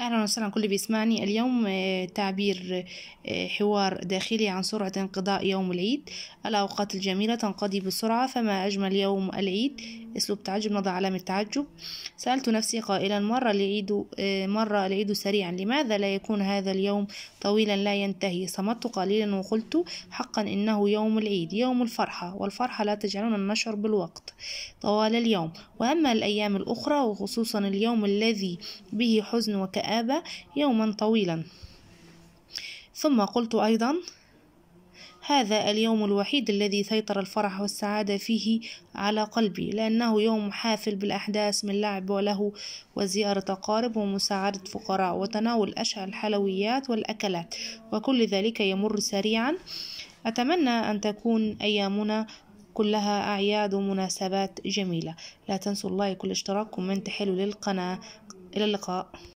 أهلا وسهلا كل بيسمعني اليوم آه، تعبير آه، حوار داخلي عن سرعة انقضاء يوم العيد الأوقات الجميلة تنقضي بسرعة فما أجمل يوم العيد اسلوب تعجب نضع علامة تعجب سألت نفسي قائلا مرة العيد آه، مرة العيد سريعا لماذا لا يكون هذا اليوم طويلا لا ينتهي صمت قليلا وقلت حقا إنه يوم العيد يوم الفرحة والفرحة لا تجعلنا نشعر بالوقت طوال اليوم وأما الأيام الأخرى وخصوصا اليوم الذي به حزن وكآبة يوما طويلا ثم قلت أيضا هذا اليوم الوحيد الذي سيطر الفرح والسعادة فيه على قلبي لأنه يوم حافل بالأحداث من لعب وله وزيارة أقارب ومساعدة فقراء وتناول أشهى الحلويات والأكلات وكل ذلك يمر سريعا أتمنى أن تكون أيامنا كلها أعياد ومناسبات جميلة لا تنسوا اللايك والاشتراك ومن تحلوا للقناة إلى اللقاء